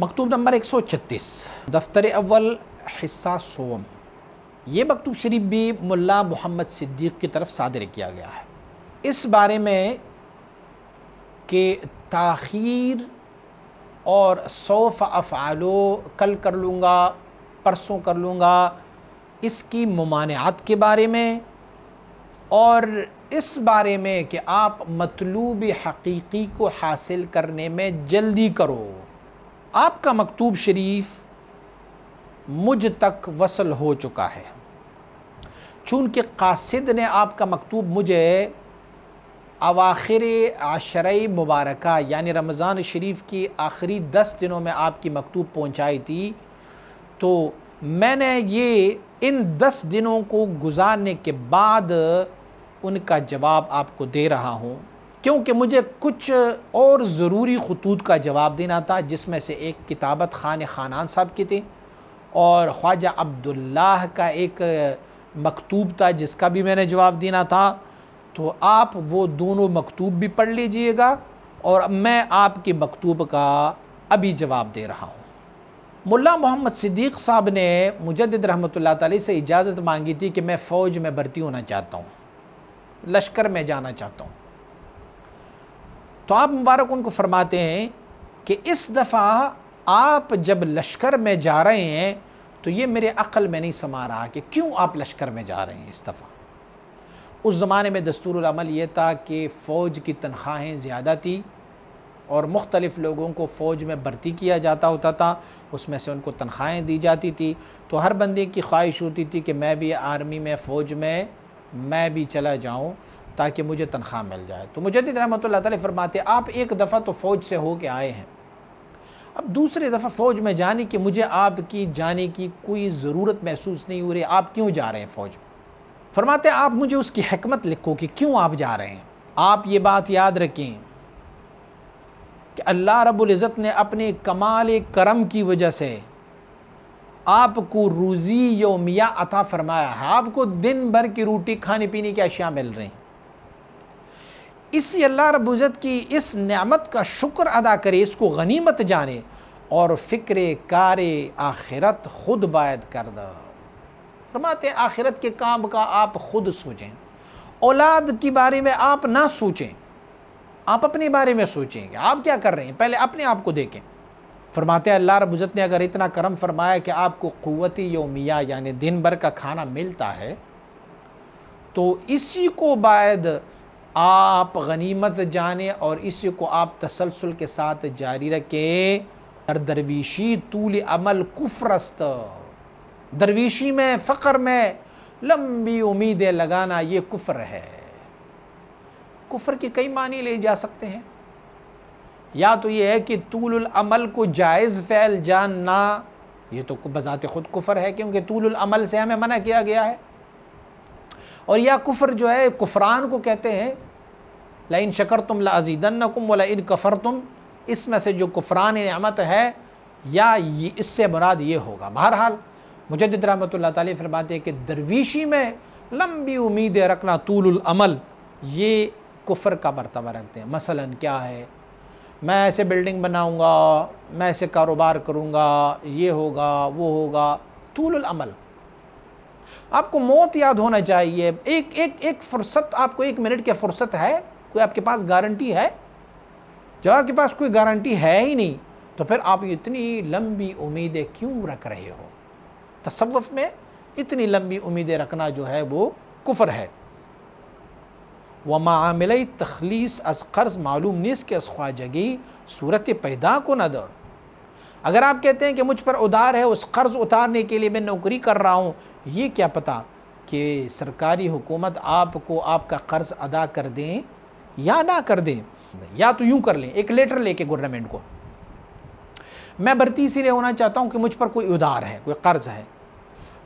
मकतूब number एक सौ छत्तीस दफ्तर अव्वल हिस्सा सोम ये मकतूब शरीफ भी मुल्ला मोहम्मद सिद्दीक की तरफ सादर किया गया है इस बारे में कि ताखीर और सौफ़ अफ़ालो कल कर लूँगा परसों कर लूँगा इसकी ममानियात के बारे में और इस बारे में कि आप मतलूब हकीकी को हासिल करने में जल्दी करो आपका मकतूब शरीफ मुझ तक वसल हो चुका है चूंकि कासिद ने आपका मकतूब मुझे अवाखिर आशर मुबारक यानि रमज़ान शरीफ की आखिरी दस दिनों में आपकी मकतूब पहुँचाई थी तो मैंने ये इन दस दिनों को गुजारने के बाद उनका जवाब आपको दे रहा हूँ क्योंकि मुझे कुछ और ज़रूरी खतूत का जवाब देना था जिसमें से एक किताबत ख़ान खानान साहब की थी और ख्वाजा अब्दुल्लाह का एक मकतूब था जिसका भी मैंने जवाब देना था तो आप वो दोनों मकतूब भी पढ़ लीजिएगा और मैं आपके मकतूब का अभी जवाब दे रहा हूँ मुल्ला मोहम्मद सिद्दीक साहब ने मुजद रहमत ताली से इजाज़त मांगी थी कि मैं फ़ौज में भर्ती होना चाहता हूँ लश्कर में जाना चाहता हूँ तो आप मुबारक उनको फरमाते हैं कि इस दफ़ा आप जब लश्कर में जा रहे हैं तो ये मेरे अक़ल में नहीं समा रहा कि क्यों आप लश्कर में जा रहे हैं इस दफ़ा उस ज़माने में दस्तूरमल ये था कि फ़ौज की तनख्वाहें ज़्यादा थी और मुख्तलिफ़ लोगों को फ़ौज में भर्ती किया जाता होता था उसमें से उनको तनख्वाहें दी जाती थी तो हर बंदे की ख्वाहिश होती थी कि मैं भी आर्मी में फ़ौज में मैं भी चला जाऊँ ताकि मुझे तनख्वाह मिल जाए तो मुजद रहमत ला फरमाते आप एक दफ़ा तो फ़ौज से होके आए हैं अब दूसरे दफ़ा फ़ौज में जाने की मुझे आपकी जाने की कोई ज़रूरत महसूस नहीं हो रही आप क्यों जा रहे हैं फ़ौज में फरमाते आप मुझे उसकी हमत लिखो कि क्यों आप जा रहे हैं आप ये बात याद रखें कि अल्लाह रबुल्जत ने अपने कमाल करम की वजह से आपको रोज़ी योमिया अता फरमाया है आपको दिन भर की रोटी खाने पीने की अशिया मिल रही हैं इसी अल्लाह रबुज़त की इस नमत का शुक्र अदा करे इसको गनीमत जाने और फ़िक्र कार आखिरत खुद बायद कर दरमाते आखिरत के काम का आप खुद सोचें औलाद के बारे में आप ना सोचें आप अपने बारे में सोचें कि आप क्या कर रहे हैं पहले अपने आप को देखें फरमाते अल्लाह रबुज़त ने अगर इतना करम फरमाया कि आपको क़वती योमिया यानी दिन भर का खाना मिलता है तो इसी को बायद आप गनीमत जाने और इसी को आप तसलसल के साथ जारी रखें दर दरवीशी तूल अमल कुफरस्त दरवीशी में फ़ख्र में लंबी उम्मीदें लगाना ये कुफर है कुफर के कई मानी ले जा सकते हैं या तो ये है कि तूल अमल को जायज़ फ़ैल जानना ये तो बज़ात ख़ुद कुफर है क्योंकि तूल अमल से हमें मना किया गया है और या कुफ़र जो है कुफरान को कहते हैं लाइन इन शकर तुम ला अजीदन्नकुम वाला इन कफ़र तुम इसमें से जो कुफरान नमत है या इससे मुराद ये होगा बहरहाल मुजद रहमत ताली फरमाते हैं कि दरवीशी में लंबी उम्मीदें रखना तूलमल ये कुफर का मरतबा रखते हैं मसला क्या है मैं ऐसे बिल्डिंग बनाऊँगा मैं ऐसे कारोबार करूँगा ये होगा वो होगा तूलमल आपको मौत याद होना चाहिए एक एक एक फुर्सत आपको एक मिनट की फुर्सत है कोई आपके पास गारंटी है जब आपके पास कोई गारंटी है ही नहीं तो फिर आप इतनी लंबी उम्मीदें क्यों रख रहे हो तसव्वुफ में इतनी लंबी उम्मीदें रखना जो है वो कुफर है व मामले तखलीस अज कर्ज मालूम निस के अस ख्वाजगी सूरत पैदा को न दौड़ अगर आप कहते हैं कि मुझ पर उधार है उस कर्ज़ उतारने के लिए मैं नौकरी कर रहा हूँ ये क्या पता कि सरकारी हुकूमत आपको आपका कर्ज़ अदा कर दें या ना कर दें या तो यूँ कर लें एक लेटर लेके गवर्नमेंट को मैं भर्ती इसीलिए होना चाहता हूँ कि मुझ पर कोई उधार है कोई कर्ज़ है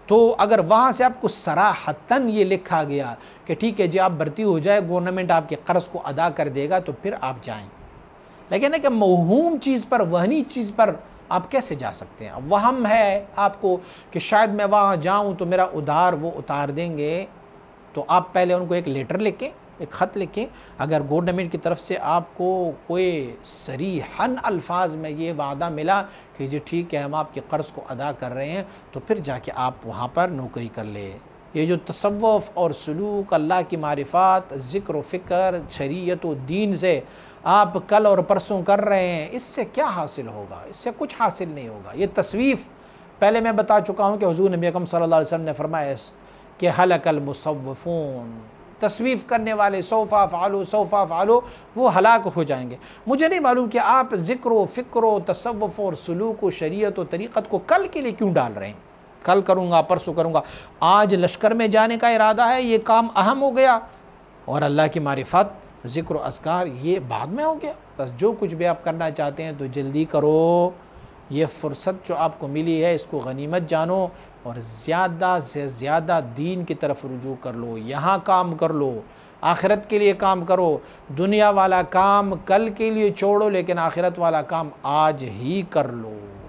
तो अगर वहाँ से आपको सराहतन ये लिखा गया कि ठीक है जी आप भर्ती हो जाए गवर्नमेंट आपके कर्ज़ को अदा कर देगा तो फिर आप जाएँ लेकिन है कि महूम चीज़ पर वहनी चीज़ पर आप कैसे जा सकते हैं वहम है आपको कि शायद मैं वहाँ जाऊँ तो मेरा उधार वो उतार देंगे तो आप पहले उनको एक लेटर लिखें एक ख़त लिखें अगर गवर्नमेंट की तरफ से आपको कोई सरी हन अल्फाज में ये वादा मिला कि जी ठीक है हम आपके कर्ज़ को अदा कर रहे हैं तो फिर जाके आप वहाँ पर नौकरी कर लें ये जो तसव्वुफ और सलूक अल्लाह की मारिफात ज़िक्र फ़िक्र शरीत दीन से आप कल और परसों कर रहे हैं इससे क्या हासिल होगा इससे कुछ हासिल नहीं होगा ये तस्वीफ़ पहले मैं बता चुका हूँ कि हजू नबी अकम सल्ला वसम ने फरमाया कि हलकल मुसवफ़ून तस्वीफ़ करने वाले सोफ़ा फ़ालो सोफ़ा फ़ालो वो हलाक हो जाएंगे मुझे नहीं मालूम कि आप ज़िक्र फ़िक्र तसवफ़ और सलूक व शरीत व तरीक़त को कल के लिए क्यों डाल रहे हैं कल करूँगा परसों करूँगा आज लश्कर में जाने का इरादा है ये काम अहम हो गया और अल्लाह की मारिफत ज़िक्र असकार ये बाद में हो गया बस जो कुछ भी आप करना चाहते हैं तो जल्दी करो ये फुर्सत जो आपको मिली है इसको गनीमत जानो और ज़्यादा से ज़्यादा दीन की तरफ रुजू कर लो यहाँ काम कर लो आखिरत के लिए काम करो दुनिया वाला काम कल के लिए छोड़ो लेकिन आखिरत वाला काम आज ही कर लो